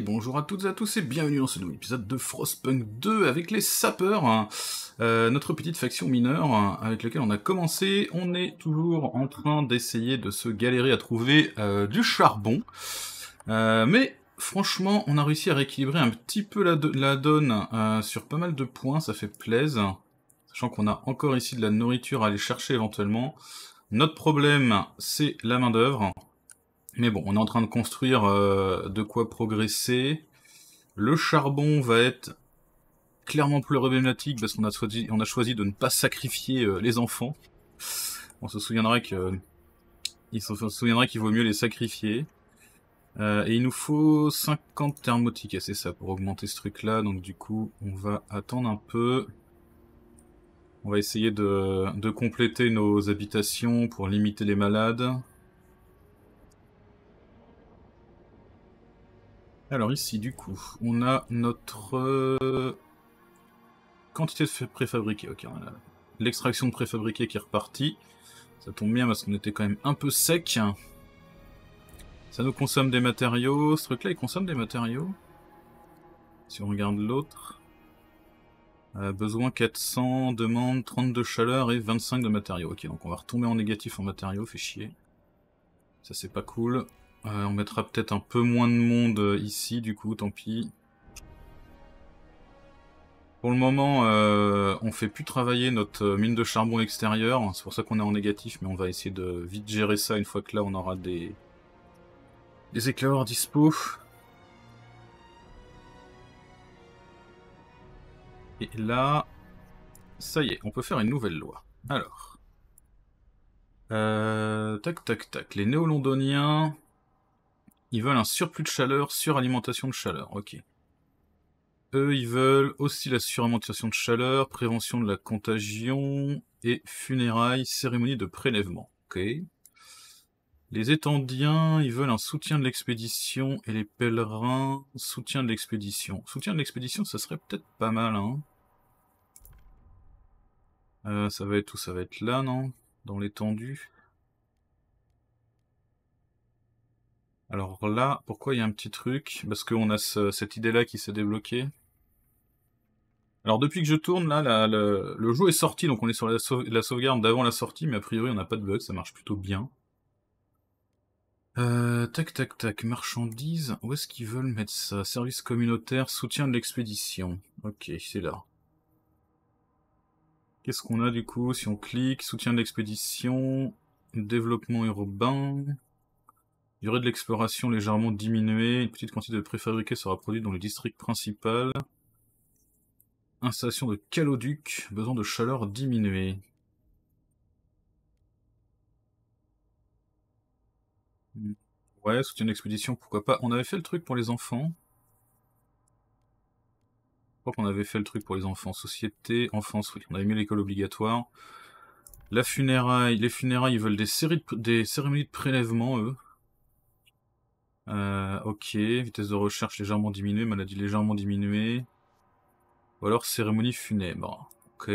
bonjour à toutes et à tous et bienvenue dans ce nouvel épisode de Frostpunk 2 avec les sapeurs, hein. euh, notre petite faction mineure hein, avec laquelle on a commencé. On est toujours en train d'essayer de se galérer à trouver euh, du charbon, euh, mais franchement on a réussi à rééquilibrer un petit peu la, la donne sur pas mal de points, ça fait plaisir. Sachant qu'on a encore ici de la nourriture à aller chercher éventuellement. Notre problème, c'est la main d'œuvre. Mais bon, on est en train de construire euh, de quoi progresser. Le charbon va être clairement plus problématique parce qu'on a, choisi, a choisi de ne pas sacrifier euh, les enfants. On se souviendra que il se qu'il vaut mieux les sacrifier. Euh, et il nous faut 50 thermotiques, c'est ça, pour augmenter ce truc-là. Donc du coup, on va attendre un peu. On va essayer de compléter nos habitations pour limiter les malades. Alors ici, du coup, on a notre euh, quantité de préfabriqué. Ok, l'extraction de préfabriqué qui est repartie. Ça tombe bien parce qu'on était quand même un peu sec. Ça nous consomme des matériaux. Ce truc-là, il consomme des matériaux. Si on regarde l'autre. Euh, besoin 400, demande 32 chaleur et 25 de matériaux. Ok, donc on va retomber en négatif en matériaux, fait chier. Ça c'est pas cool. Euh, on mettra peut-être un peu moins de monde euh, ici, du coup, tant pis. Pour le moment, on euh, on fait plus travailler notre mine de charbon extérieure. C'est pour ça qu'on est en négatif, mais on va essayer de vite gérer ça une fois que là, on aura des, des éclaireurs dispo. Et là, ça y est, on peut faire une nouvelle loi. Alors, tac tac tac, les néo-londoniens, ils veulent un surplus de chaleur, suralimentation de chaleur, ok. Eux, ils veulent aussi la suralimentation de chaleur, prévention de la contagion et funérailles, cérémonie de prélèvement, ok. Les Étendiens, ils veulent un soutien de l'expédition et les pèlerins, soutien de l'expédition. Soutien de l'expédition, ça serait peut-être pas mal, hein. Euh, ça va être où Ça va être là, non Dans l'étendue Alors là, pourquoi il y a un petit truc Parce qu'on a cette idée-là qui s'est débloquée. Alors depuis que je tourne, là, le, jeu est sorti, donc on est sur la, sauvegarde d'avant la sortie, mais a priori on n'a pas de bug, ça marche plutôt bien. Euh, tac, tac, tac, marchandises, où est-ce qu'ils veulent mettre ça Service communautaire, soutien de l'expédition. Ok, c'est là. Qu'est-ce qu'on a du coup si on clique Soutien de l'expédition, développement urbain... Durée de l'exploration légèrement diminuée. Une petite quantité de préfabriqués sera produite dans le district principal. Installation de caloduc. Besoin de chaleur diminué. Ouais, soutien une expédition, pourquoi pas. On avait fait le truc pour les enfants. Je crois qu'on avait fait le truc pour les enfants. Société, enfance, oui. On avait mis l'école obligatoire. La funéraille, les funérailles, veulent des, séries des cérémonies de prélèvement, eux. Euh, ok, vitesse de recherche légèrement diminuée, maladie légèrement diminuée. Ou alors cérémonie funèbre. Ok.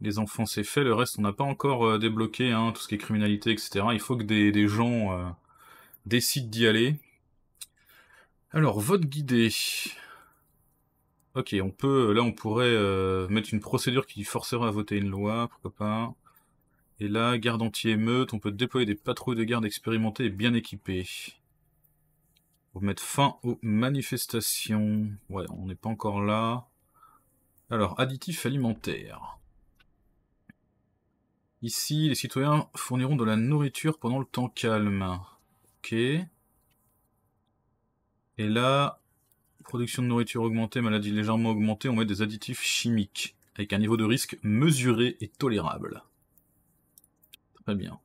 Les enfants c'est fait, le reste on n'a pas encore euh, débloqué, hein, tout ce qui est criminalité, etc. Il faut que des, gens euh, décident d'y aller. Alors, vote guidé. Ok, on peut, là on pourrait mettre une procédure qui forcerait à voter une loi, pourquoi pas. Et là, garde anti-émeute, on peut déployer des patrouilles de garde expérimentées et bien équipées. Pour mettre fin aux manifestations. Ouais, on n'est pas encore là. Alors, additifs alimentaires. Ici, les citoyens fourniront de la nourriture pendant le temps calme. Ok. Et là, production de nourriture augmentée, maladie légèrement augmentée, on met des additifs chimiques, avec un niveau de risque mesuré et tolérable. Très bien.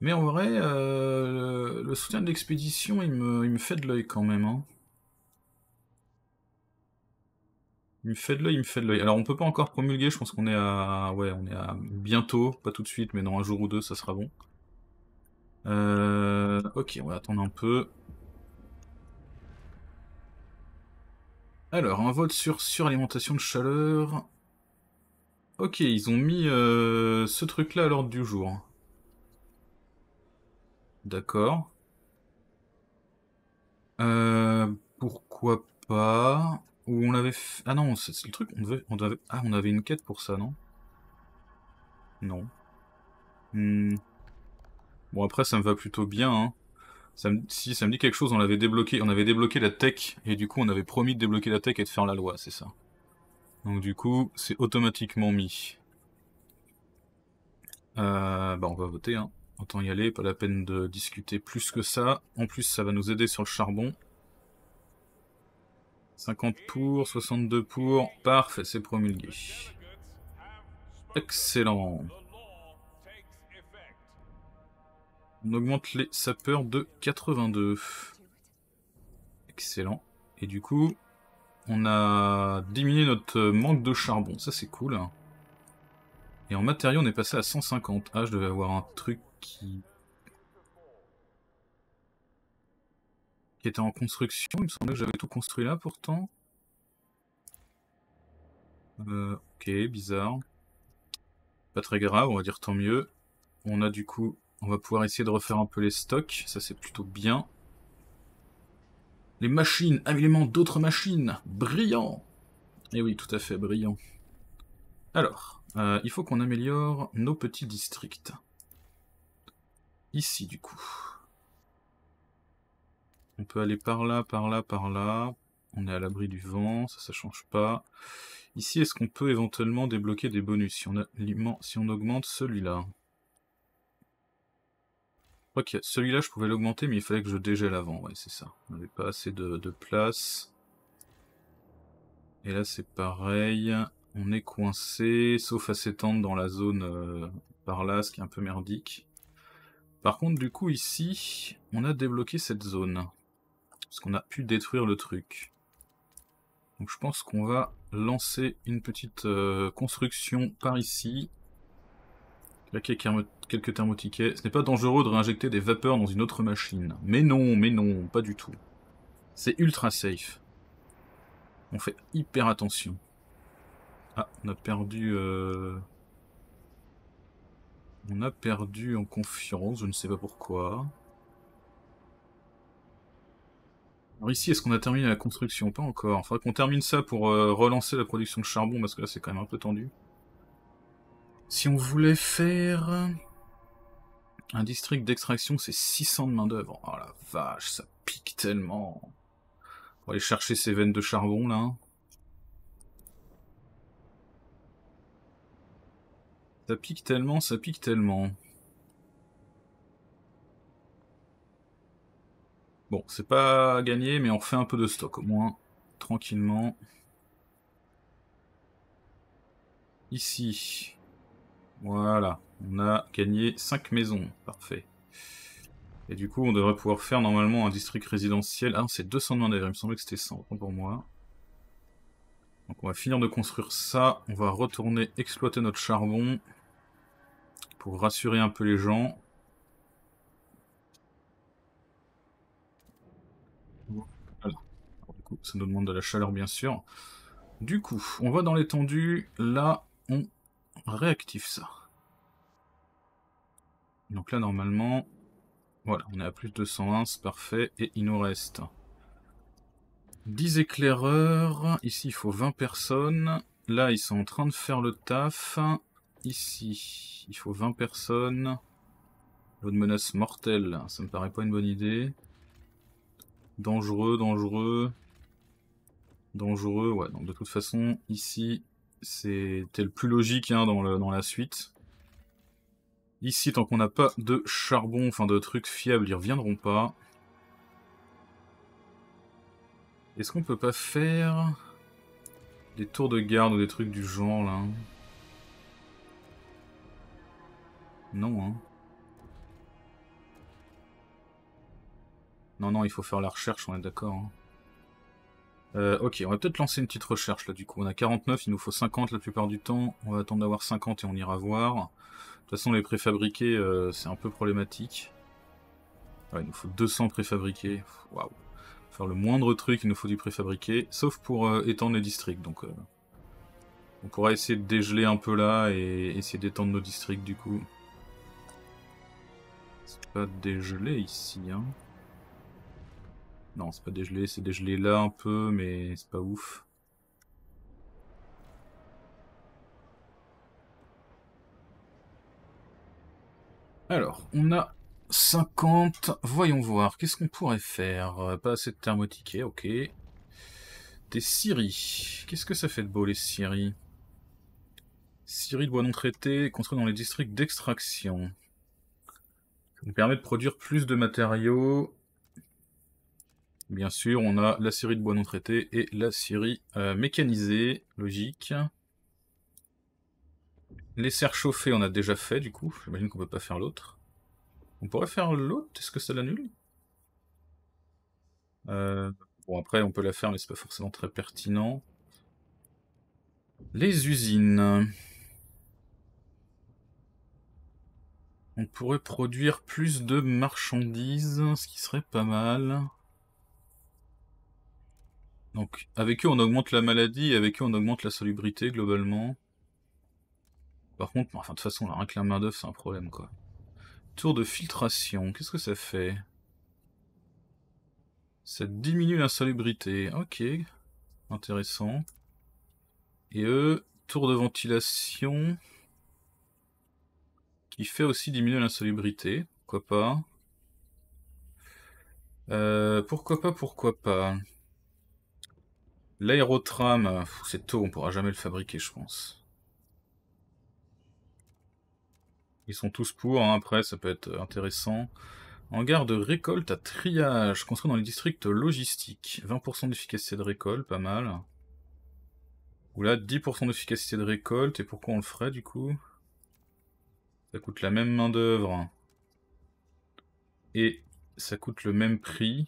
Mais en vrai, euh, le, soutien de l'expédition, il me, fait de l'œil quand même. Hein. Il me fait de l'œil, il me fait de l'œil. Alors on peut pas encore promulguer, je pense qu'on est à... Ouais, on est à bientôt, pas tout de suite, mais dans un jour ou deux, ça sera bon. Euh, ok, on va attendre un peu. Alors, un vote sur suralimentation de chaleur. Ok, ils ont mis euh, ce truc-là à l'ordre du jour. D'accord. Euh, pourquoi pas Ou on avait... Ah non, c'est le truc, on devait... Ah, on avait une quête pour ça, non Non. Hmm. Bon, après, ça me va plutôt bien, hein. Ça Si, ça me dit quelque chose, on avait débloqué, on avait débloqué la tech, et du coup, on avait promis de débloquer la tech et de faire la loi, c'est ça. Donc du coup, c'est automatiquement mis. Euh, bah on va voter, hein. autant y aller, pas la peine de discuter plus que ça. En plus, ça va nous aider sur le charbon. 50 pour, 62 pour, parfait, c'est promulgué. Excellent. On augmente les sapeurs de 82. Excellent. Et du coup, on a diminué notre manque de charbon, ça c'est cool. Et en matériaux, on est passé à 150. Ah, je devais avoir un truc qui... qui était en construction. Il me semblait que j'avais tout construit là, pourtant. Euh, ok, bizarre. Pas très grave, on va dire tant mieux. On a du coup... On va pouvoir essayer de refaire un peu les stocks. Ça, c'est plutôt bien. Les machines évidemment d'autres machines. Brillant Eh oui, tout à fait, brillant. Alors, euh, il faut qu'on améliore nos petits districts. Ici, du coup. On peut aller par là, par là, par là. On est à l'abri du vent, ça, ça change pas. Ici, est-ce qu'on peut éventuellement débloquer des bonus si si on augmente celui-là Ok, celui-là, je pouvais l'augmenter, mais il fallait que je dégèle avant. Ouais, c'est ça. On n'avait pas assez de, place. Et là, c'est pareil. On est coincé, sauf à s'étendre dans la zone euh, par là, ce qui est un peu merdique. Par contre, du coup, ici, on a débloqué cette zone. Parce qu'on a pu détruire le truc. Donc je pense qu'on va lancer une petite euh, construction par ici quelques thermotiquets. Ce n'est pas dangereux de réinjecter des vapeurs dans une autre machine. Mais non, mais non, pas du tout. C'est ultra safe. On fait hyper attention. Ah, on a perdu... Euh, on a perdu en confiance, je ne sais pas pourquoi. Alors ici, est-ce qu'on a terminé la construction Pas encore. Il Faudrait qu'on termine ça pour euh, relancer la production de charbon, parce que là, c'est quand même un peu tendu. Si on voulait faire... Un district d'extraction, c'est 600 de main-d'œuvre. Oh la vache, ça pique tellement. On va aller chercher ces veines de charbon là. Ça pique tellement, ça pique tellement. Bon, c'est pas gagné, mais on fait un peu de stock au moins. Tranquillement. Ici. Voilà, on a gagné 5 maisons, parfait. Et du coup, on devrait pouvoir faire normalement un district résidentiel. Ah, c'est 200 demandes, il me semblait que c'était 100 pour moi. Donc on va finir de construire ça, on va retourner exploiter notre charbon pour rassurer un peu les gens. du coup, ça nous demande de la chaleur bien sûr. Du coup, on va dans l'étendue, là on réactif ça. Donc là, normalement, voilà, on est à plus de 201, c'est parfait. Et il nous reste 10 éclaireurs. Ici, il faut 20 personnes. Là, ils sont en train de faire le taf. Ici, il faut 20 personnes. Votre menace mortelle, ça me paraît pas une bonne idée. Dangereux, dangereux. Dangereux, ouais. Donc de toute façon, ici, c'était le plus logique hein, dans, la suite. Ici, tant qu'on n'a pas de charbon, enfin de trucs fiables, ils reviendront pas. Est-ce qu'on peut pas faire des tours de garde ou des trucs du genre là Non, hein. Non, non, il faut faire la recherche, on est d'accord. Hein. Euh, ok, on va peut-être lancer une petite recherche là du coup. On a 49, il nous faut 50 la plupart du temps. On va attendre d'avoir 50 et on ira voir. De toute façon, les préfabriqués, euh, c'est un peu problématique. Ouais, il nous faut 200 préfabriqués. Waouh. Faire le moindre truc, il nous faut du préfabriqué. Sauf pour euh, étendre les districts. Donc, on pourra essayer de dégeler un peu là et essayer d'étendre nos districts du coup. C'est pas dégelé ici, hein. Non, c'est pas dégelé, c'est dégelé là un peu, mais c'est pas ouf. Alors, on a 50. Voyons voir, qu'est-ce qu'on pourrait faire euh, Pas assez de thermotiquet, ok. Des scieries. Qu'est-ce que ça fait de beau, les scieries Scieries de bois non traité, construit dans les districts d'extraction. Ça nous permet de produire plus de matériaux Bien sûr, on a la série de bois non traités et la série euh, mécanisée, logique. Les serres chauffées, on a déjà fait du coup. J'imagine qu'on peut pas faire l'autre. On pourrait faire l'autre, est-ce que ça l'annule euh, Bon, après, on peut la faire, mais c'est pas forcément très pertinent. Les usines. On pourrait produire plus de marchandises, ce qui serait pas mal. Donc avec eux on augmente la maladie, avec eux on augmente la salubrité globalement. Par contre, enfin de toute façon, la rien que la main d'œuvre c'est un problème quoi. Tour de filtration, qu'est-ce que ça fait Ça diminue l'insalubrité, ok, intéressant. Et eux, tour de ventilation, qui fait aussi diminuer l'insalubrité, pourquoi pas. Euh, pourquoi pas, pourquoi pas. L'aérotram, euh, c'est tôt, on pourra jamais le fabriquer, je pense. Ils sont tous pour, hein, après, ça peut être intéressant. Hangar de récolte à triage, construit dans les districts logistiques. 20% d'efficacité de récolte, pas mal. Ou là, 10% d'efficacité de récolte, et pourquoi on le ferait du coup Ça coûte la même main d'œuvre. Et ça coûte le même prix.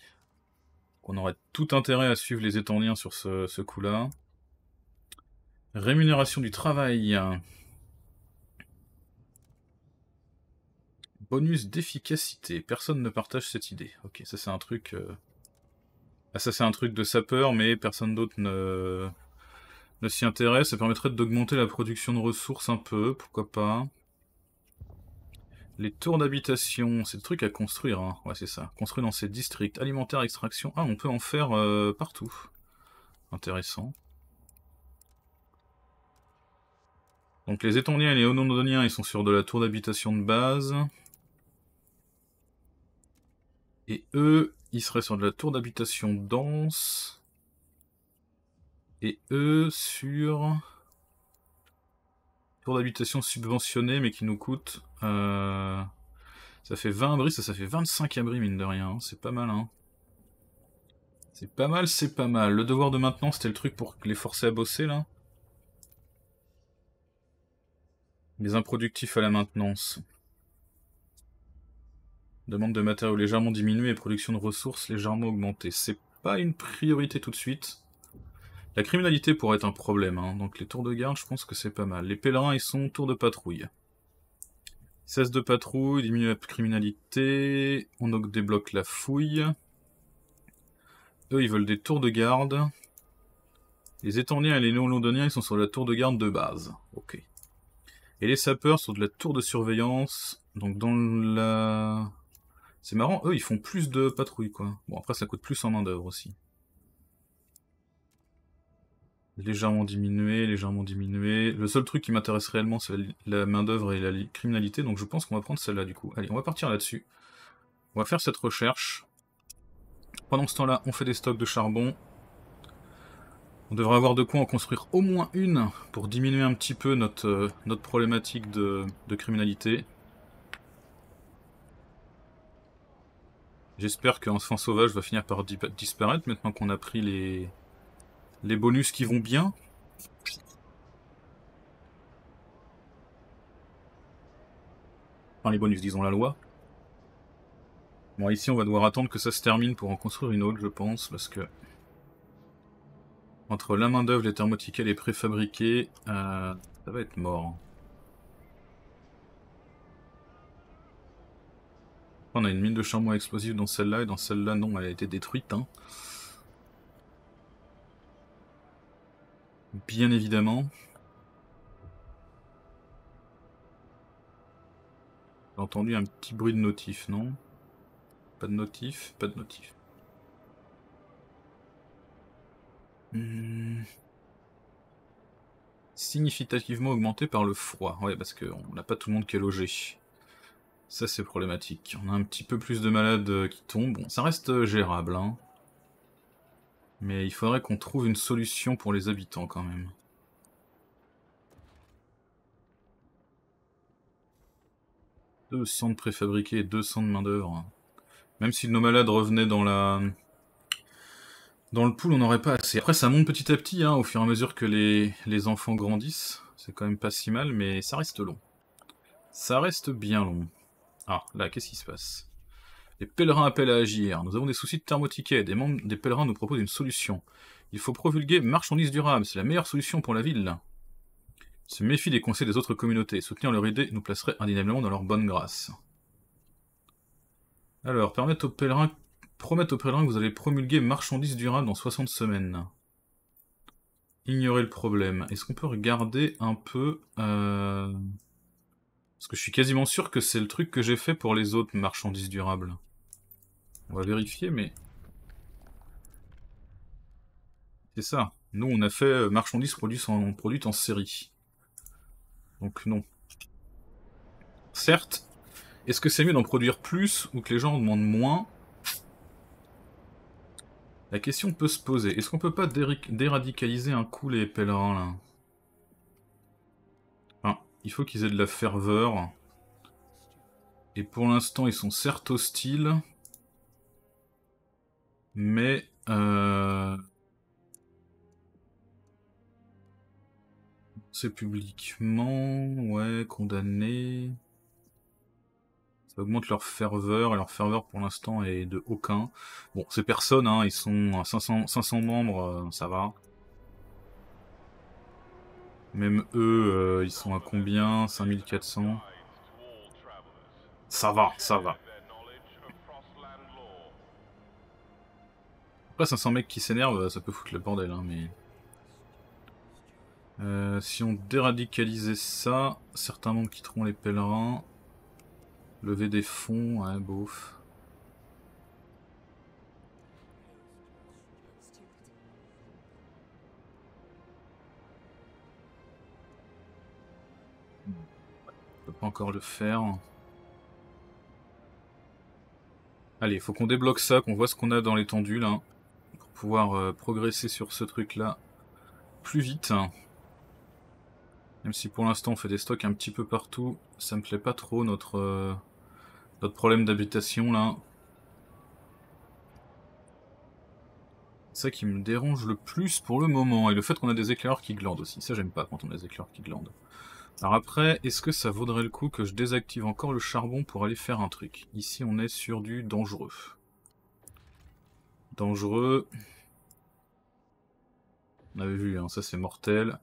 On aurait tout intérêt à suivre les liens sur ce, coup-là. Rémunération du travail. Bonus d'efficacité. Personne ne partage cette idée. Ok, ça c'est un truc... Euh, ah, ça c'est un truc de sapeur, mais personne d'autre ne, ne s'y intéresse. Ça permettrait d'augmenter la production de ressources un peu, pourquoi pas. Les tours d'habitation, c'est le truc à construire, hein. ouais c'est ça. Construire dans ces districts. Alimentaire, extraction, ah on peut en faire euh, partout. Intéressant. Donc les étendiens et les Onondoniens, ils sont sur de la tour d'habitation de base. Et eux, ils seraient sur de la tour d'habitation dense. Et eux, sur... Tour d'habitation subventionnée, mais qui nous coûte euh, ça fait 20 abris, ça, fait 25 abris, mine de rien. Hein. C'est pas mal, hein. C'est pas mal, c'est pas mal. Le devoir de maintenance, c'était le truc pour les forcer à bosser, là. Les improductifs à la maintenance. Demande de matériaux légèrement diminuée et production de ressources légèrement augmentée. C'est pas une priorité tout de suite. La criminalité pourrait être un problème, hein. donc les tours de garde, je pense que c'est pas mal. Les pèlerins, ils sont tours de patrouille. Cesse de patrouille, diminue la criminalité, on débloque la fouille. Eux, ils veulent des tours de garde. Les étendiens et les néo-londoniens, ils sont sur la tour de garde de base. Ok. Et les sapeurs sont de la tour de surveillance. Donc dans la... C'est marrant, eux, ils font plus de patrouilles, quoi. Bon, après, ça coûte plus en main d'œuvre aussi légèrement diminué, légèrement diminué. Le seul truc qui m'intéresse réellement, c'est la main-d'œuvre et la criminalité, donc je pense qu'on va prendre celle-là du coup. Allez, on va partir là-dessus. On va faire cette recherche. Pendant ce temps-là, on fait des stocks de charbon. On devrait avoir de quoi en construire au moins une pour diminuer un petit peu notre, euh, notre problématique de, criminalité. J'espère que fin Sauvage va finir par disparaître maintenant qu'on a pris les, les bonus qui vont bien. Enfin, les bonus, disons la loi. Bon, ici, on va devoir attendre que ça se termine pour en construire une autre, je pense, parce que... Entre la main-d'œuvre, les thermotiques et les préfabriqués, euh, ça va être mort. On a une mine de charbon explosif dans celle-là, et dans celle-là, non, elle a été détruite. Hein. Bien évidemment. J'ai entendu un petit bruit de notif, non Pas de notif, pas de notif. Hmm. Significativement augmenté par le froid. Ouais, parce qu'on n'a pas tout le monde qui est logé. Ça, c'est problématique. On a un petit peu plus de malades euh, qui tombent. Bon, ça reste euh, gérable, hein. Mais il faudrait qu'on trouve une solution pour les habitants quand même. Deux de préfabriqués et deux de main-d'œuvre. Même si nos malades revenaient dans la. Dans le pool, on n'aurait pas assez. Après, ça monte petit à petit, hein, au fur et à mesure que les, les enfants grandissent. C'est quand même pas si mal, mais ça reste long. Ça reste bien long. Ah, là, qu'est-ce qui se passe les pèlerins appellent à agir. Nous avons des soucis de thermotiquet. Des membres des pèlerins nous proposent une solution. Il faut promulguer marchandises durables. C'est la meilleure solution pour la ville. se méfient des conseils des autres communautés. Soutenir leur idée nous placerait indéniablement dans leur bonne grâce. Alors, permettre aux pèlerins... promettre aux pèlerins que vous allez promulguer marchandises durables dans 60 semaines. Ignorez le problème. Est-ce qu'on peut regarder un peu... Euh, parce que je suis quasiment sûr que c'est le truc que j'ai fait pour les autres marchandises durables. On va vérifier, mais... C'est ça. Nous, on a fait euh, marchandises produites en, série. Donc non. Certes, est-ce que c'est mieux d'en produire plus ou que les gens en demandent moins La question peut se poser. Est-ce qu'on peut pas déradicaliser un coup les pèlerins, là il faut qu'ils aient de la ferveur. Et pour l'instant, ils sont certes hostiles mais euh, c'est publiquement, ouais, condamné. Ça augmente leur ferveur, et leur ferveur pour l'instant est de aucun. Bon, c'est personne hein, ils sont 500, 500 membres, euh, ça va. Même eux, euh, ils sont à combien 5400 Ça va, ça va. Après, 500 mecs qui s'énervent, ça peut foutre le bordel, hein, mais... Euh, si on déradicalisait ça, certains membres quitteront les pèlerins. Lever des fonds, ouais, beauf. On hmm. peut pas encore le faire. Allez, faut qu'on débloque ça, qu'on voit ce qu'on a dans l'étendue là pouvoir euh, progresser sur ce truc-là plus vite. Hein. Même si pour l'instant on fait des stocks un petit peu partout, ça me plaît pas trop notre, euh, notre problème d'habitation là. ça qui me dérange le plus pour le moment. Et le fait qu'on a des éclaireurs qui glandent aussi. Ça j'aime pas quand on a des éclaireurs qui glandent. Alors après, est-ce que ça vaudrait le coup que je désactive encore le charbon pour aller faire un truc Ici on est sur du dangereux. Dangereux. On avait vu, hein, ça c'est mortel.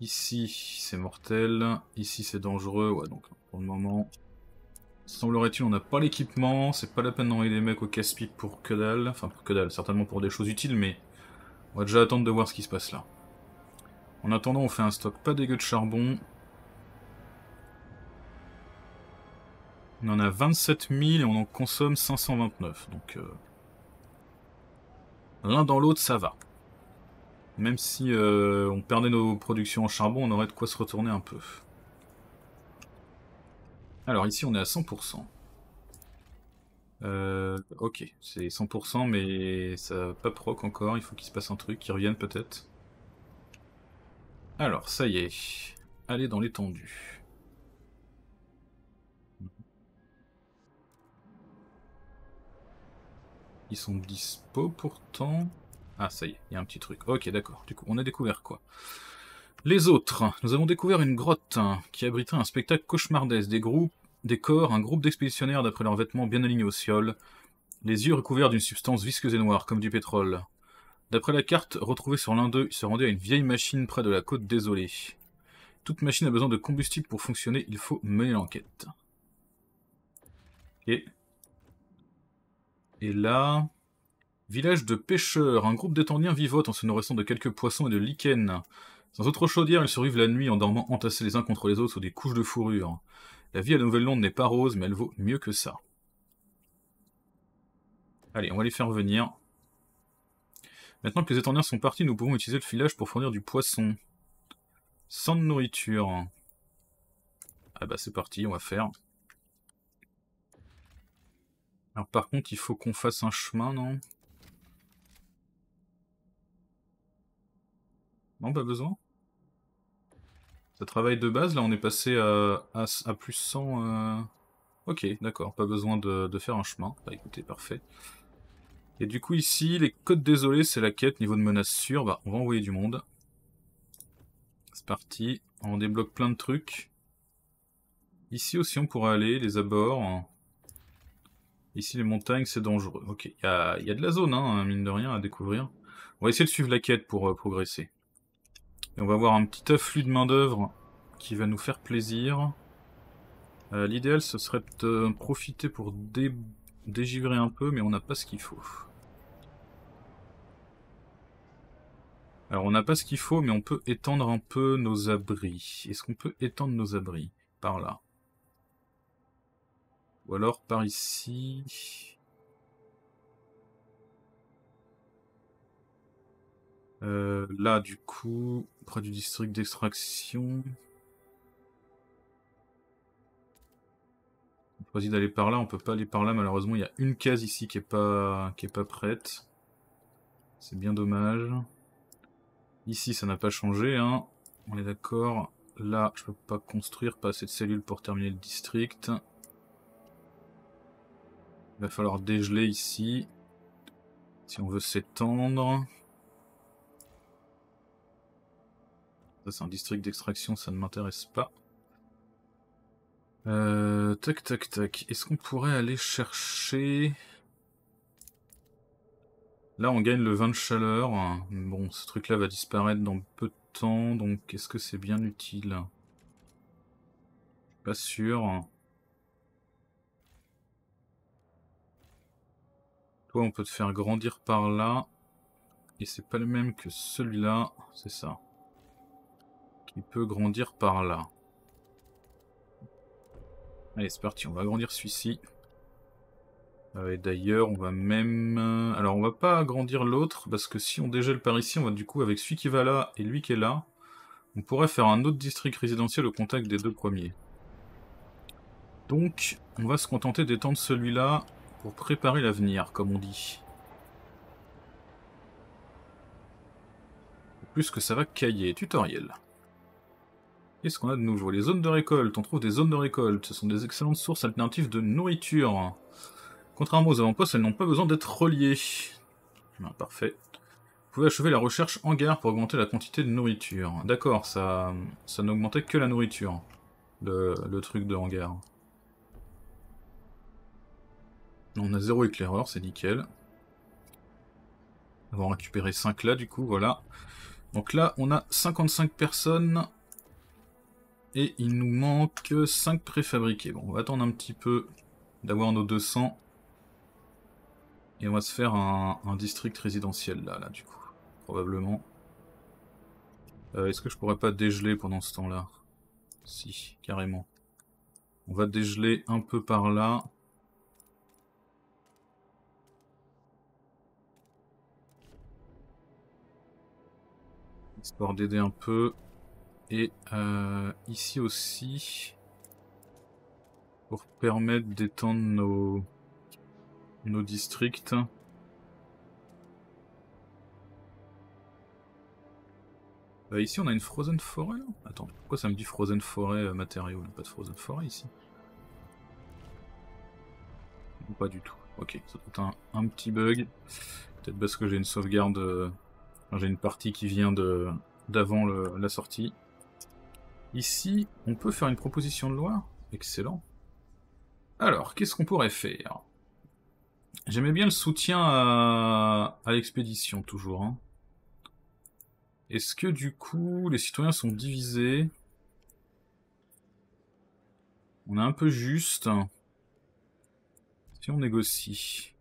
Ici, c'est mortel. Ici, c'est dangereux. Ouais, donc pour le moment, semblerait-il, on n'a pas l'équipement. C'est pas la peine d'envoyer des mecs au casse-pipe pour que dalle. Enfin, pour que dalle, certainement pour des choses utiles, mais on va déjà attendre de voir ce qui se passe là. En attendant, on fait un stock pas dégueu de charbon. On en a 27 000 et on en consomme 529. Donc, euh, L'un dans l'autre, ça va. Même si euh, on perdait nos productions en charbon, on aurait de quoi se retourner un peu. Alors ici, on est à 100%. Euh, ok, c'est 100%, mais ça pas proc encore. Il faut qu'il se passe un truc, qu'il revienne peut-être. Alors, ça y est. Allez dans l'étendue. Ils sont dispo pourtant. Ah, ça y est, il y a un petit truc. Ok, d'accord. Du coup, on a découvert quoi Les autres. Nous avons découvert une grotte hein, qui abritait un spectacle cauchemardesque. Des groupes, des corps, un groupe d'expéditionnaires d'après leurs vêtements bien alignés au sol, Les yeux recouverts d'une substance visqueuse et noire, comme du pétrole. D'après la carte retrouvée sur l'un d'eux, ils se rendaient à une vieille machine près de la côte désolée. Toute machine a besoin de combustible pour fonctionner, il faut mener l'enquête. Et et là, village de pêcheurs. Un groupe d'étendiens vivote en se nourrissant de quelques poissons et de lichens. Sans autre chaudière, ils survivent la nuit en dormant entassés les uns contre les autres sous des couches de fourrure. La vie à Nouvelle-Londe n'est pas rose, mais elle vaut mieux que ça. Allez, on va les faire venir. Maintenant que les étendiens sont partis, nous pouvons utiliser le filage pour fournir du poisson. Sans nourriture. Ah bah c'est parti, on va faire. Alors par contre, il faut qu'on fasse un chemin, non Non, pas besoin. Ça travaille de base, là on est passé à, à, plus 100... Euh, ok, d'accord, pas besoin de, de, faire un chemin. Bah écoutez, parfait. Et du coup ici, les codes désolés, c'est la quête, niveau de menace sûre. Bah on va envoyer du monde. C'est parti, on débloque plein de trucs. Ici aussi on pourrait aller, les abords. Ici, les montagnes, c'est dangereux. Ok, il y a, de la zone, hein, mine de rien, à découvrir. On va essayer de suivre la quête pour euh, progresser. Et on va avoir un petit afflux de main-d'œuvre qui va nous faire plaisir. Euh, l'idéal, ce serait de profiter pour dégivrer un peu, mais on n'a pas ce qu'il faut. Alors, on n'a pas ce qu'il faut, mais on peut étendre un peu nos abris. Est-ce qu'on peut étendre nos abris Par là. Ou alors par ici. Euh, là, du coup, près du district d'extraction. On choisit d'aller par là, on peut pas aller par là, malheureusement. Il y a une case ici qui est pas, qui est pas prête. C'est bien dommage. Ici, ça n'a pas changé, hein. On est d'accord. Là, je peux pas construire, pas assez de cellules pour terminer le district. Il va falloir dégeler ici. Si on veut s'étendre. Ça c'est un district d'extraction, ça ne m'intéresse pas. Euh, tac tac tac. Est-ce qu'on pourrait aller chercher... Là on gagne le vin de chaleur. Bon, ce truc là va disparaître dans peu de temps, donc est-ce que c'est bien utile Pas sûr. on peut te faire grandir par là. Et c'est pas le même que celui-là. C'est ça. Qui peut grandir par là. Allez, c'est parti. On va grandir celui-ci. Euh, et d'ailleurs, on va même... Euh, alors, on va pas agrandir l'autre, parce que si on dégèle par ici, on va du coup, avec celui qui va là et lui qui est là, on pourrait faire un autre district résidentiel au contact des deux premiers. Donc, on va se contenter d'étendre celui-là pour préparer l'avenir, comme on dit. Plus que ça va cahier Tutoriel. Qu'est-ce qu'on a de nouveau Les zones de récolte. On trouve des zones de récolte. Ce sont des excellentes sources alternatives de nourriture. Contrairement aux avant-postes, elles n'ont pas besoin d'être reliées. Ah, parfait. Vous pouvez achever la recherche en hangar pour augmenter la quantité de nourriture. D'accord, ça, ça n'augmentait que la nourriture, le, le truc de hangar. On a zéro éclaireur, c'est nickel. On va en récupérer 5 là, du coup, voilà. Donc là, on a 55 personnes. Et il nous manque 5 préfabriqués. Bon, on va attendre un petit peu d'avoir nos 200. Et on va se faire un, district résidentiel là, là, du coup. Probablement. Euh, est-ce que je pourrais pas dégeler pendant ce temps-là Si, carrément. On va dégeler un peu par là. pour d'aider un peu. Et euh, ici aussi, pour permettre d'étendre nos, nos districts. Euh, ici on a une Frozen Forêt hein Attends, pourquoi ça me dit Frozen Forêt euh, matériaux n'y a pas de Frozen Forêt ici. pas du tout. Ok, ça doit être un, petit bug. Peut-être parce que j'ai une sauvegarde j'ai une partie qui vient de d'avant la sortie. Ici, on peut faire une proposition de loi. Excellent. Alors, qu'est-ce qu'on pourrait faire J'aimais bien le soutien à, l'expédition, toujours. Hein. Est-ce que du coup, les citoyens sont divisés On est un peu juste. Si on négocie.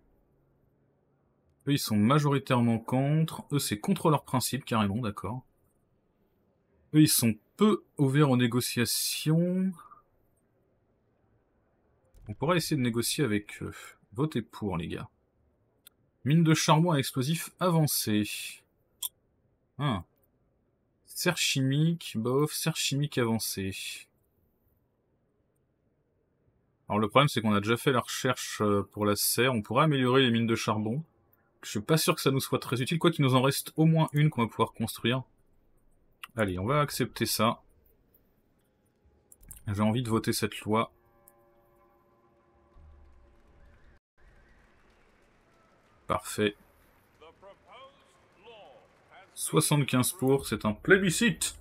Eux, ils sont majoritairement contre. Eux, c'est contre leurs principes, carrément, d'accord. Eux, ils sont peu ouverts aux négociations. On pourrait essayer de négocier avec eux. Votez pour, les gars. Mine de charbon à explosif avancé. Hein. Ah. Serre chimique, bof, serre chimique avancée. Alors le problème, c'est qu'on a déjà fait la recherche euh, pour la serre. On pourrait améliorer les mines de charbon je suis pas sûr que ça nous soit très utile. Quoi qu'il nous en reste au moins une qu'on va pouvoir construire. Allez, on va accepter ça. J'ai envie de voter cette loi. Parfait. 75 pour, c'est un plébiscite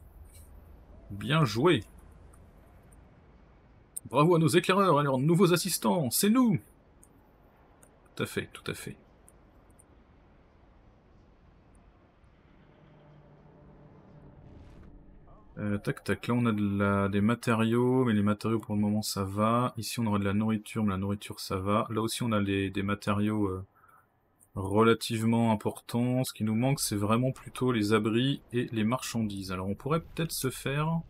Bien joué Bravo à nos éclaireurs, à leurs nouveaux assistants, c'est nous Tout à fait, tout à fait. Euh, tac tac, là on a des matériaux, mais les matériaux pour le moment ça va. Ici on aurait de la nourriture, mais la nourriture ça va. Là aussi on a des matériaux euh, relativement importants. Ce qui nous manque c'est vraiment plutôt les abris et les marchandises. Alors on pourrait peut-être se faire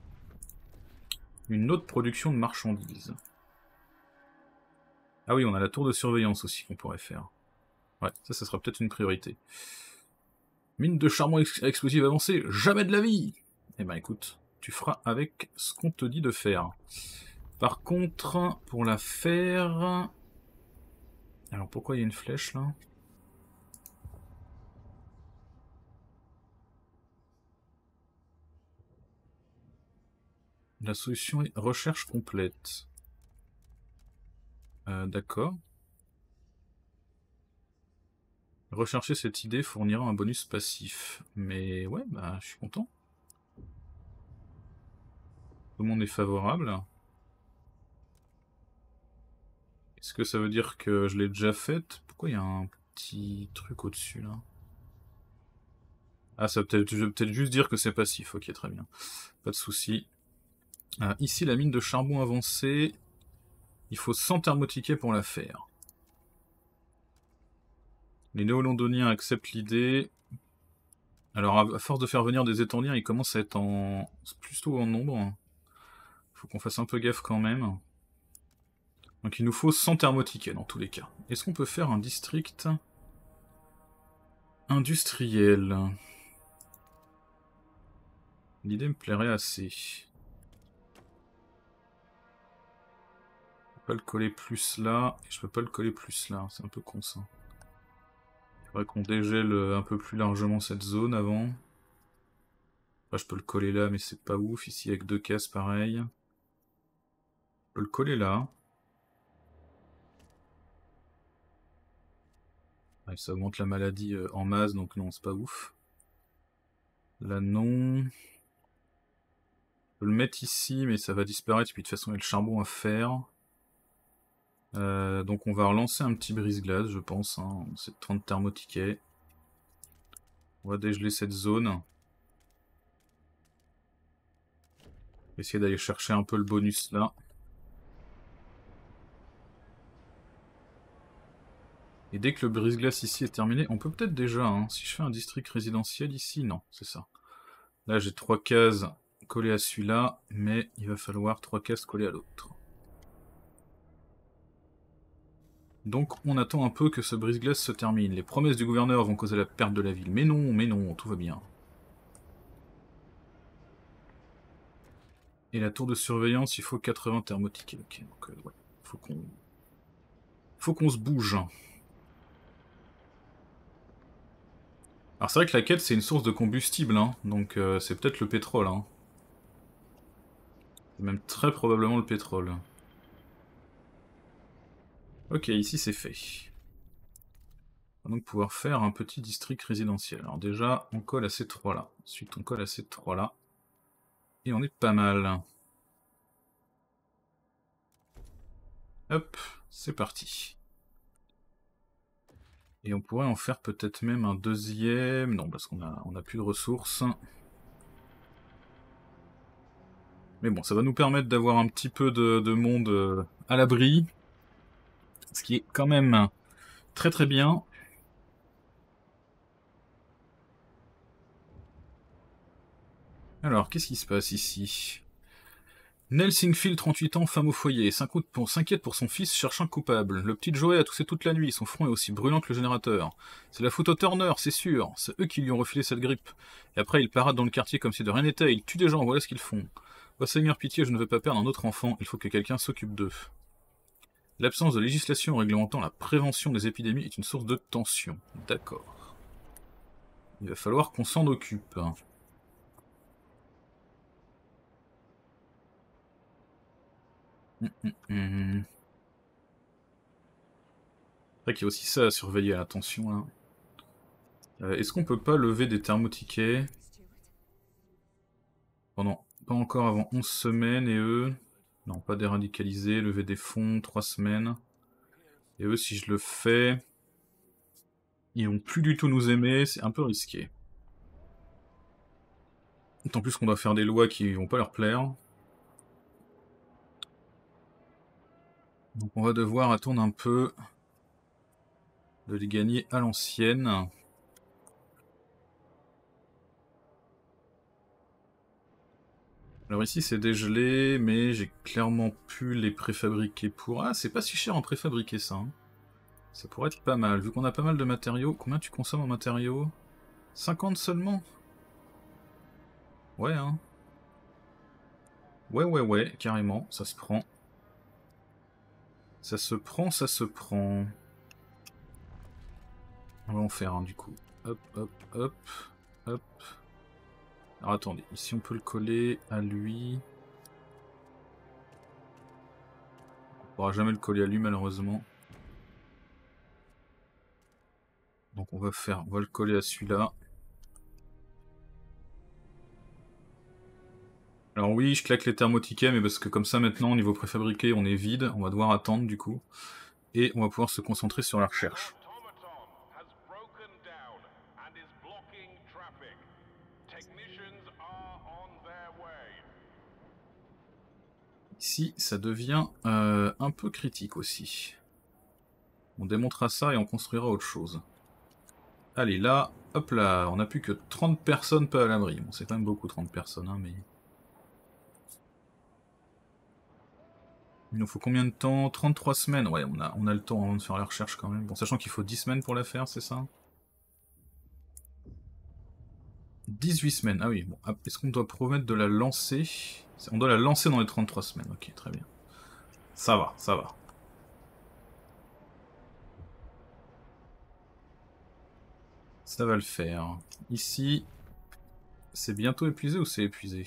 une autre production de marchandises. Ah oui, on a la tour de surveillance aussi qu'on pourrait faire. Ouais, ça, ça sera peut-être une priorité. Mine de charbon explosif avancé avancée, jamais de la vie Eh ben écoute, tu feras avec ce qu'on te dit de faire. Par contre, pour la faire... Alors pourquoi il y a une flèche là La solution est recherche complète. Euh, d'accord. Rechercher cette idée fournira un bonus passif. Mais ouais, bah, je suis content. Tout le monde est favorable. Est-ce que ça veut dire que je l'ai déjà faite Pourquoi il y a un petit truc au-dessus là Ah, ça vais peut-être juste dire que c'est passif. Ok, très bien. Pas de souci. Ah, ici, la mine de charbon avancée. Il faut 100 thermotiquets pour la faire. Les néo-londoniens acceptent l'idée. Alors, à force de faire venir des étendiens, ils commencent à être en... plutôt en nombre. Faut qu'on fasse un peu gaffe quand même. Donc il nous faut 100 thermotiquets dans tous les cas. Est-ce qu'on peut faire un district industriel L'idée me plairait assez. Je peux pas le coller plus là, et je peux pas le coller plus là, c'est un peu con ça. Il faudrait qu'on dégèle euh, un peu plus largement cette zone avant. je peux le coller là, mais c'est pas ouf. Ici, avec deux cases, pareil peut le coller là. ça augmente la maladie euh, en masse, donc non, c'est pas ouf. Là, non. Je peux le mettre ici, mais ça va disparaître, puis de toute façon, il y a le charbon à faire. Euh, donc on va relancer un petit brise-glace, je pense. Hein, c'est 30 thermotiquets. On va dégeler cette zone. Essayer d'aller chercher un peu le bonus là. Et dès que le brise-glace ici est terminé, on peut peut-être déjà, hein, si je fais un district résidentiel ici, non, c'est ça. Là, j'ai trois cases collées à celui-là, mais il va falloir trois cases collées à l'autre. Donc on attend un peu que ce brise-glace se termine. Les promesses du gouverneur vont causer la perte de la ville. Mais non, mais non, tout va bien. Et la tour de surveillance, il faut 80 thermotiques. donc euh, faut qu'on... Faut qu'on se bouge. Alors c'est vrai que la quête c'est une source de combustible, hein. donc euh, c'est peut-être le pétrole. Hein. C'est Même très probablement le pétrole. Ok, ici c'est fait. On va donc pouvoir faire un petit district résidentiel. Alors déjà, on colle à ces trois là. Ensuite, on colle à ces trois là. Et on est pas mal. Hop, c'est parti. Et on pourrait en faire peut-être même un deuxième. Non, parce qu'on n'a on a plus de ressources. Mais bon, ça va nous permettre d'avoir un petit peu de monde euh, à l'abri. Ce qui est quand même très très bien. Alors, qu'est-ce qui se passe ici Nelson Singfield, 38 ans, femme au foyer, s'inquiète pour son fils, cherche un coupable. Le petit Joël a toussé toute la nuit, son front est aussi brûlant que le générateur. C'est la faute au Turner, c'est sûr, c'est eux qui lui ont refilé cette grippe. Et après, il parade dans le quartier comme si de rien n'était, il tue des gens, voilà ce qu'ils font. Oh Seigneur, pitié, je ne veux pas perdre un autre enfant, il faut que quelqu'un s'occupe d'eux. L'absence de législation réglementant la prévention des épidémies est une source de tension. D'accord. Il va falloir qu'on s'en occupe. Mm, mm, mm. C'est vrai qu'il y a aussi ça à surveiller, attention là. Hein. Euh, est-ce qu'on peut pas lever des thermotiquets Pendant, oh pas encore avant 11 semaines et eux... Non, pas déradicaliser, lever des fonds, 3 semaines. Et eux, si je le fais... Ils vont plus du tout nous aimer, c'est un peu risqué. D'autant plus qu'on doit faire des lois qui vont pas leur plaire. Donc on va devoir attendre un peu de les gagner à l'ancienne. Alors ici c'est dégelé, mais j'ai clairement pu les préfabriquer pour... Ah, c'est pas si cher en préfabriquer ça. Hein. Ça pourrait être pas mal, vu qu'on a pas mal de matériaux. Combien tu consommes en matériaux 50 seulement Ouais, hein. Ouais, ouais, ouais, carrément, ça se prend. Ça se prend, ça se prend. On va en faire un du coup. Hop, hop, hop, hop. Alors attendez, ici on peut le coller à lui. On pourra jamais le coller à lui malheureusement. Donc on va faire, on va le coller à celui-là. Alors oui, je claque les thermotiquets, mais parce que comme ça maintenant, au niveau préfabriqué, on est vide, on va devoir attendre du coup, et on va pouvoir se concentrer sur la recherche. Ici, ça devient euh, un peu critique aussi. On démontrera ça et on construira autre chose. Allez, là, hop là, on n'a plus que 30 personnes pas à l'abri. Bon, c'est quand même beaucoup 30 personnes, hein, mais... Il nous faut combien de temps 33 semaines. Ouais, on a, on a le temps avant de faire la recherche quand même. Bon, sachant qu'il faut 10 semaines pour la faire, c'est ça 18 semaines. Ah oui, bon. Ah, est-ce qu'on doit promettre de la lancer On doit la lancer dans les 33 semaines. Ok, très bien. Ça va, ça va. Ça va le faire. Ici, c'est bientôt épuisé ou c'est épuisé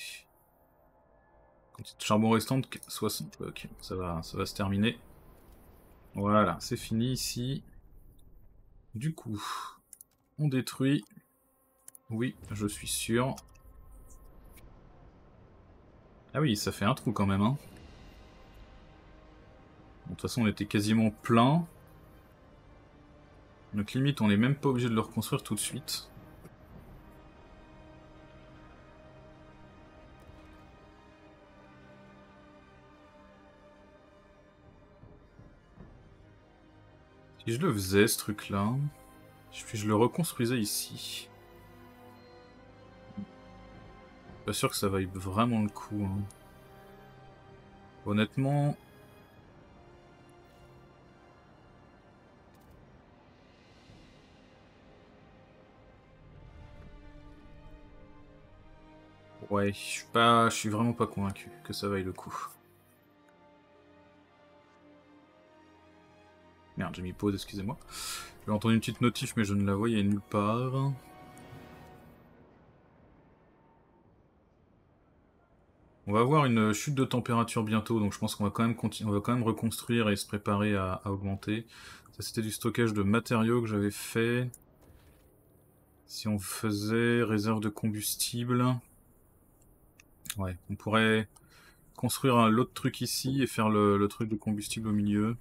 Quantité de charbon restante, 60. Bah, ok, ça va, ça va se terminer. Voilà, c'est fini ici. Du coup, on détruit. Oui, je suis sûr. Ah oui, ça fait un trou quand même. Hein. de toute façon, on était quasiment plein. Donc limite, on n'est même pas obligé de le reconstruire tout de suite. Si je le faisais, ce truc-là, puis je le reconstruisais ici. Pas sûr que ça vaille vraiment le coup. Hein. Honnêtement... Ouais, je suis pas, je suis vraiment pas convaincu que ça vaille le coup. Merde, j'ai mis pause, excusez-moi. J'ai entendu une petite notif, mais je ne la voyais nulle part. On va avoir une chute de température bientôt, donc je pense qu'on va quand même va quand même reconstruire et se préparer à, augmenter. Ça c'était du stockage de matériaux que j'avais fait. Si on faisait réserve de combustible, ouais, on pourrait construire l'autre truc ici et faire le truc de combustible au milieu.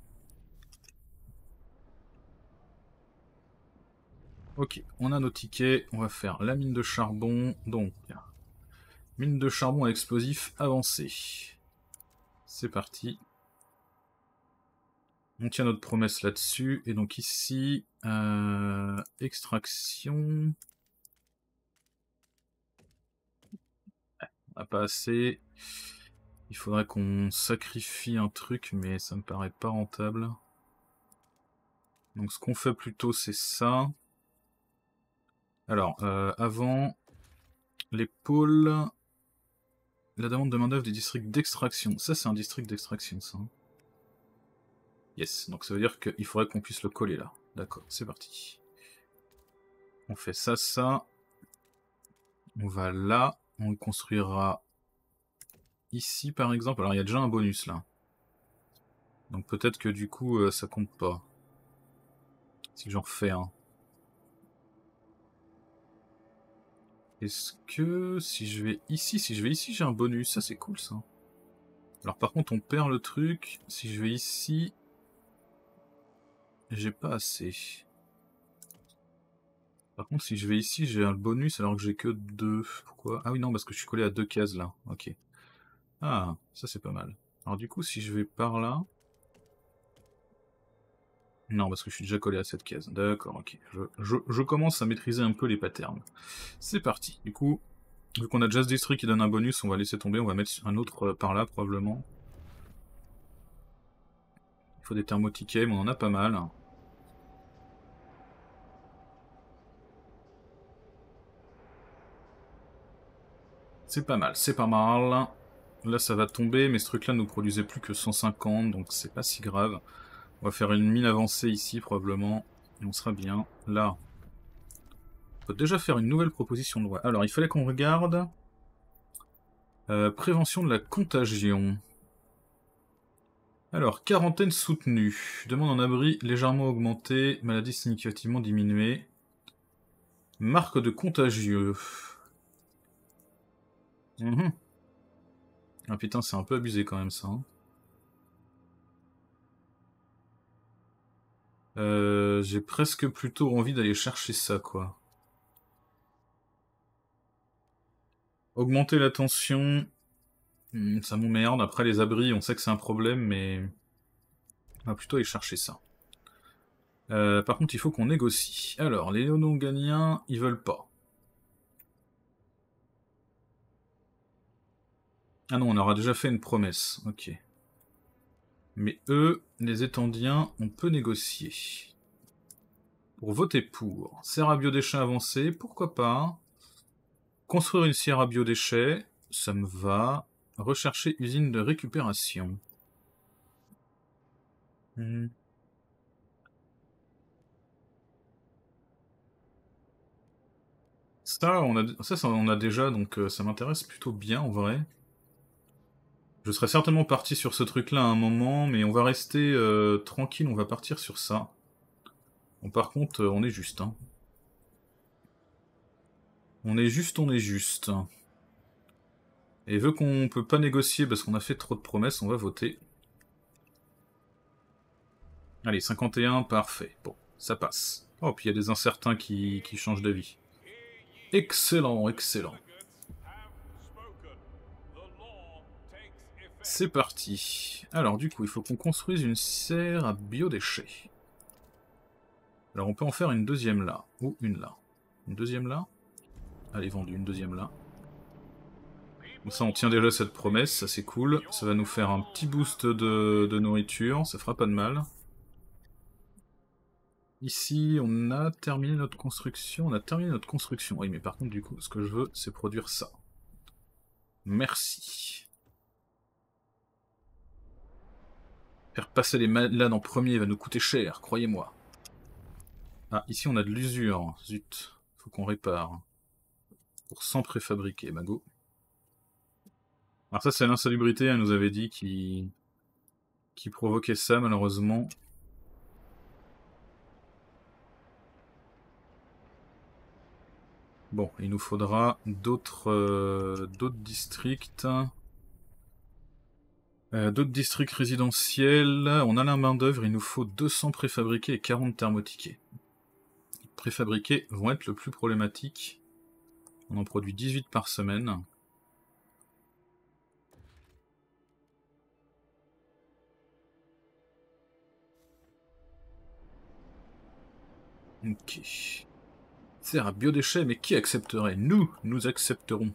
Ok, on a nos tickets, on va faire la mine de charbon, donc mine de charbon à explosif avancé. C'est parti. On tient notre promesse là-dessus, et donc ici, euh, extraction... On ah, n'a pas assez. Il faudrait qu'on sacrifie un truc, mais ça me paraît pas rentable. Donc ce qu'on fait plutôt, c'est ça. Alors, euh, avant, les pôles. La demande de main-d'œuvre des districts d'extraction. Ça, c'est un district d'extraction, ça. Hein. Yes, donc ça veut dire qu'il faudrait qu'on puisse le coller là. D'accord, c'est parti. On fait ça, ça. On va là. On construira ici, par exemple. Alors, il y a déjà un bonus là. Donc peut-être que du coup, euh, ça compte pas. Si j'en refais un. Est-ce que si je vais ici, si je vais ici, j'ai un bonus. Ça, c'est cool, ça. Alors par contre, on perd le truc. Si je vais ici, j'ai pas assez. Par contre, si je vais ici, j'ai un bonus alors que j'ai que deux. Pourquoi Ah oui, non, parce que je suis collé à deux cases là. Ok. Ah, ça c'est pas mal. Alors du coup, si je vais par là... Non, parce que je suis déjà collé à cette caisse D'accord, ok. Je, commence à maîtriser un peu les patterns. C'est parti. Du coup, vu qu'on a Jazz ce district qui donne un bonus, on va laisser tomber. On va mettre un autre euh, par là, probablement. Il faut des thermotiquets, mais on en a pas mal. C'est pas mal, c'est pas mal. Là, ça va tomber, mais ce truc-là ne produisait plus que 150, donc c'est pas si grave. On va faire une mine avancée ici, probablement. Et on sera bien. Là. On peut déjà faire une nouvelle proposition de loi. Alors, il fallait qu'on regarde... Euh, prévention de la contagion. Alors, quarantaine soutenue. Demande en abri légèrement augmentée. Maladie significativement diminuée. Marque de contagieux. Mhm. Ah putain, c'est un peu abusé quand même ça. Hein. Euh, j'ai presque plutôt envie d'aller chercher ça, quoi. Augmenter la tension, hmm, ça m'emmerde. Après, les abris, on sait que c'est un problème, mais on va plutôt aller chercher ça. Euh, par contre, il faut qu'on négocie. Alors, les non ils veulent pas. Ah non, on aura déjà fait une promesse. Ok. Mais eux, les Étendiens, on peut négocier. Pour voter pour. Serre à biodéchets avancée, pourquoi pas. Construire une serre à biodéchets, ça me va. Rechercher usine de récupération. Mhm. Ça, on a, on a déjà, donc euh, ça m'intéresse plutôt bien en vrai. Je serais certainement parti sur ce truc-là à un moment, mais on va rester euh, tranquille, on va partir sur ça. Bon, par contre, euh, on est juste. Hein. On est juste, on est juste. Et vu qu'on peut pas négocier parce qu'on a fait trop de promesses, on va voter. Allez, 51, parfait. Bon, ça passe. Oh, puis il y a des incertains qui, qui changent d'avis. Excellent, excellent. C'est parti. Alors du coup, il faut qu'on construise une serre à biodéchets. Alors on peut en faire une deuxième là, ou une là. Une deuxième là Allez, vendu, une deuxième là. ça, on tient déjà cette promesse, ça c'est cool. Ça va nous faire un petit boost de, de nourriture, ça fera pas de mal. Ici, on a terminé notre construction. On a terminé notre construction. Oui, mais par contre, du coup, ce que je veux, c'est produire ça. Merci. Faire passer les malades en premier va nous coûter cher, croyez-moi. Ah, ici on a de l'usure. Zut, faut qu'on répare. Pour 100 préfabriqués, bah Alors ça c'est l'insalubrité, elle nous avait dit, qui... qui provoquait ça malheureusement. Bon, il nous faudra d'autres euh, d'autres districts. Euh, d'autres districts résidentiels, on a la main-d'œuvre, il nous faut 200 préfabriqués et 40 thermotiqués. Les préfabriqués vont être le plus problématique. On en produit 18 par semaine. Ok. C'est un biodéchet, mais qui accepterait Nous, nous accepterons.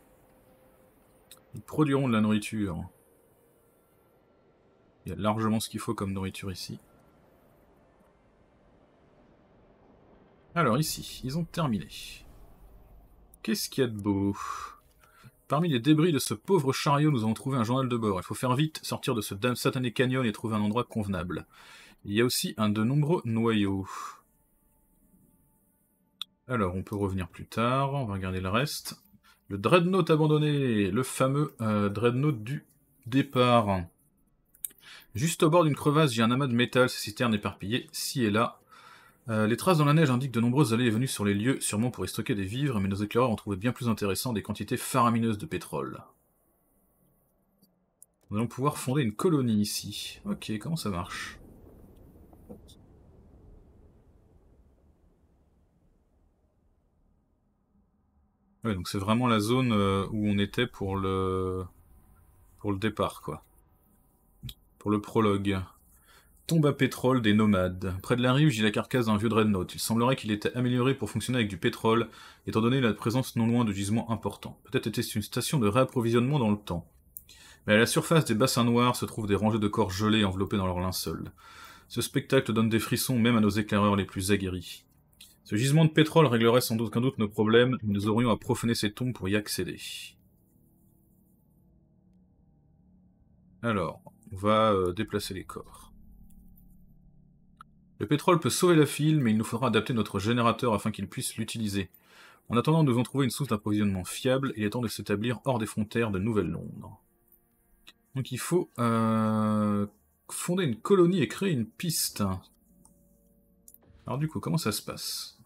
Nous produirons de la nourriture. Il y a largement ce qu'il faut comme nourriture ici. Alors ici, ils ont terminé. Qu'est-ce qu'il y a de beau Parmi les débris de ce pauvre chariot, nous avons trouvé un journal de bord. Il faut faire vite, sortir de ce satané canyon et trouver un endroit convenable. Il y a aussi un de nombreux noyaux. Alors, on peut revenir plus tard, on va regarder le reste. Le dreadnought abandonné, le fameux euh, dreadnought du départ. Juste au bord d'une crevasse, j'ai un amas de métal, ces citernes éparpillées ci et là. Euh, les traces dans la neige indiquent de nombreuses allées et venues sur les lieux, sûrement pour y stocker des vivres, mais nos éclaireurs ont trouvé bien plus intéressant des quantités faramineuses de pétrole. Nous allons pouvoir fonder une colonie ici. Ok, comment ça marche Ouais, donc c'est vraiment la zone euh, où on était pour le pour le départ, quoi. Pour le prologue. Tombe à pétrole des nomades. Près de la rive j'ai la carcasse d'un vieux dreadnought. Il semblerait qu'il était amélioré pour fonctionner avec du pétrole, étant donné la présence non loin de gisements importants. Peut-être était-ce une station de réapprovisionnement dans le temps. Mais à la surface des bassins noirs se trouvent des rangées de corps gelés enveloppés dans leur linceul. Ce spectacle donne des frissons même à nos éclaireurs les plus aguerris. Ce gisement de pétrole réglerait sans aucun doute nos problèmes, mais nous aurions à profaner ces tombes pour y accéder. Alors, on va euh, déplacer les corps. Le pétrole peut sauver la file, mais il nous faudra adapter notre générateur afin qu'il puisse l'utiliser. En attendant, nous devons trouver une source d'approvisionnement fiable. Il est temps de s'établir hors des frontières de Nouvelle-Londres. Donc il faut euh, fonder une colonie et créer une piste. Alors du coup, comment ça se passe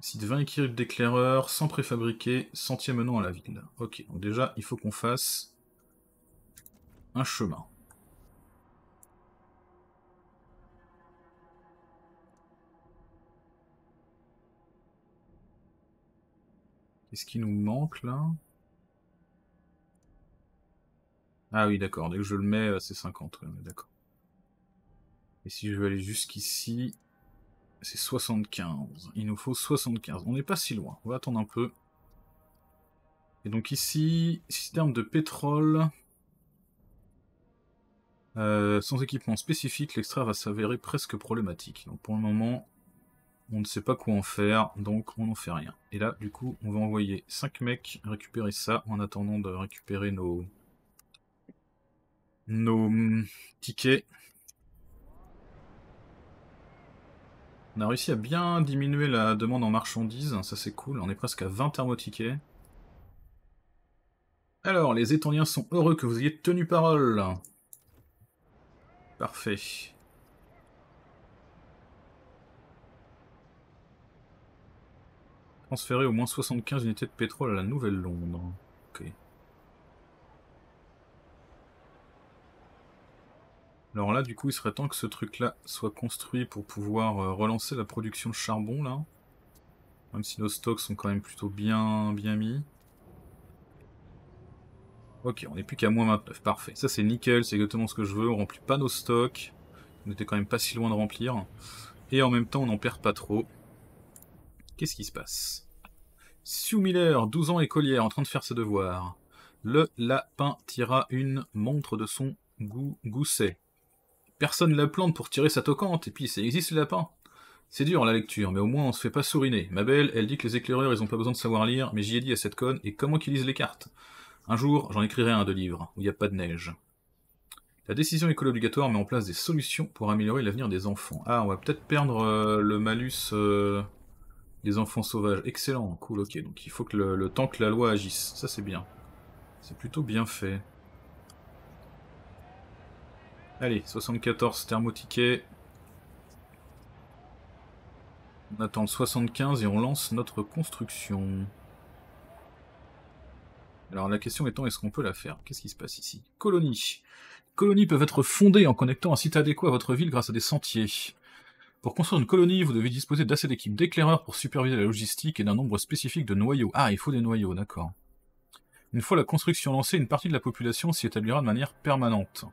Site 20 équipes d'éclaireurs, sans préfabriquer, sentier menant à la ville. Ok, donc déjà, il faut qu'on fasse un chemin. Qu'est-ce qui nous manque là Ah oui, d'accord. Dès que je le mets, euh, c'est 50. d'accord. Et si je veux aller jusqu'ici, c'est 75. Il nous faut 75. On n'est pas si loin. On va attendre un peu. Et donc ici, système de pétrole. Euh, sans équipement spécifique, l'extrait va s'avérer presque problématique. Donc pour le moment, on ne sait pas quoi en faire, donc on n'en fait rien. Et là, du coup, on va envoyer 5 mecs récupérer ça en attendant de récupérer nos, nos hum, tickets. On a réussi à bien diminuer la demande en marchandises, hein, ça c'est cool, on est presque à 20 thermotickets. Alors, les étendiens sont heureux que vous ayez tenu parole. Parfait. Transférer au moins 75 unités de pétrole à la Nouvelle-Londres. Ok. Alors là, du coup, il serait temps que ce truc-là soit construit pour pouvoir euh, relancer la production de charbon, là. Même si nos stocks sont quand même plutôt bien, bien mis. Ok, on n'est plus qu'à moins 29, parfait. Ça c'est nickel, c'est exactement ce que je veux, on remplit pas nos stocks. On était quand même pas si loin de remplir. Et en même temps, on n'en perd pas trop. Qu'est-ce qui se passe Sue Miller, 12 ans écolière, en train de faire ses devoirs. Le lapin tira une montre de son gousset. Personne ne la plante pour tirer sa toquante, et puis ça existe le lapin C'est dur la lecture, mais au moins on se fait pas souriner. Ma belle, elle dit que les éclaireurs ils ont pas besoin de savoir lire, mais j'y ai dit à cette conne, et comment qu'ils lisent les cartes un jour, j'en écrirai un de livre, où il n'y a pas de neige. La décision école obligatoire met en place des solutions pour améliorer l'avenir des enfants. Ah, on va peut-être perdre euh, le malus euh, des enfants sauvages. Excellent, cool, ok. Donc il faut que le, temps que la loi agisse. Ça, c'est bien. C'est plutôt bien fait. Allez, 74 thermotiquet. On attend le 75 et on lance notre construction. Alors la question étant, est-ce qu'on peut la faire Qu'est-ce qui se passe ici Colonies. Colonies peuvent être fondées en connectant un site adéquat à votre ville grâce à des sentiers. Pour construire une colonie, vous devez disposer d'assez d'équipes d'éclaireurs pour superviser la logistique et d'un nombre spécifique de noyaux. Ah, il faut des noyaux, d'accord. Une fois la construction lancée, une partie de la population s'y établira de manière permanente.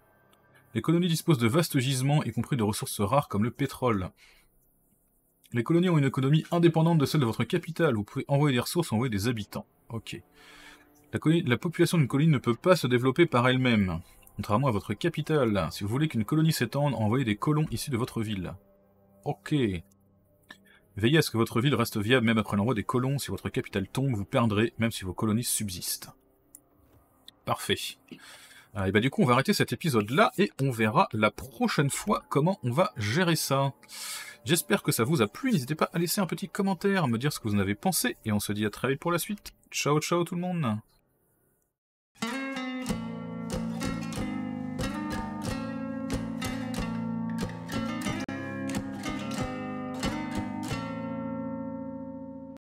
Les colonies disposent de vastes gisements, y compris de ressources rares comme le pétrole. Les colonies ont une économie indépendante de celle de votre capitale. Vous pouvez envoyer des ressources, envoyer des habitants. Ok. La, population d'une colonie ne peut pas se développer par elle-même, contrairement à votre capitale. Si vous voulez qu'une colonie s'étende, envoyez des colons ici de votre ville. Ok. Veillez à ce que votre ville reste viable même après l'envoi des colons. Si votre capitale tombe, vous perdrez, même si vos colonies subsistent. Parfait. Ah, et bah du coup, on va arrêter cet épisode-là et on verra la prochaine fois comment on va gérer ça. J'espère que ça vous a plu. N'hésitez pas à laisser un petit commentaire, à me dire ce que vous en avez pensé et on se dit à très vite pour la suite. Ciao, ciao tout le monde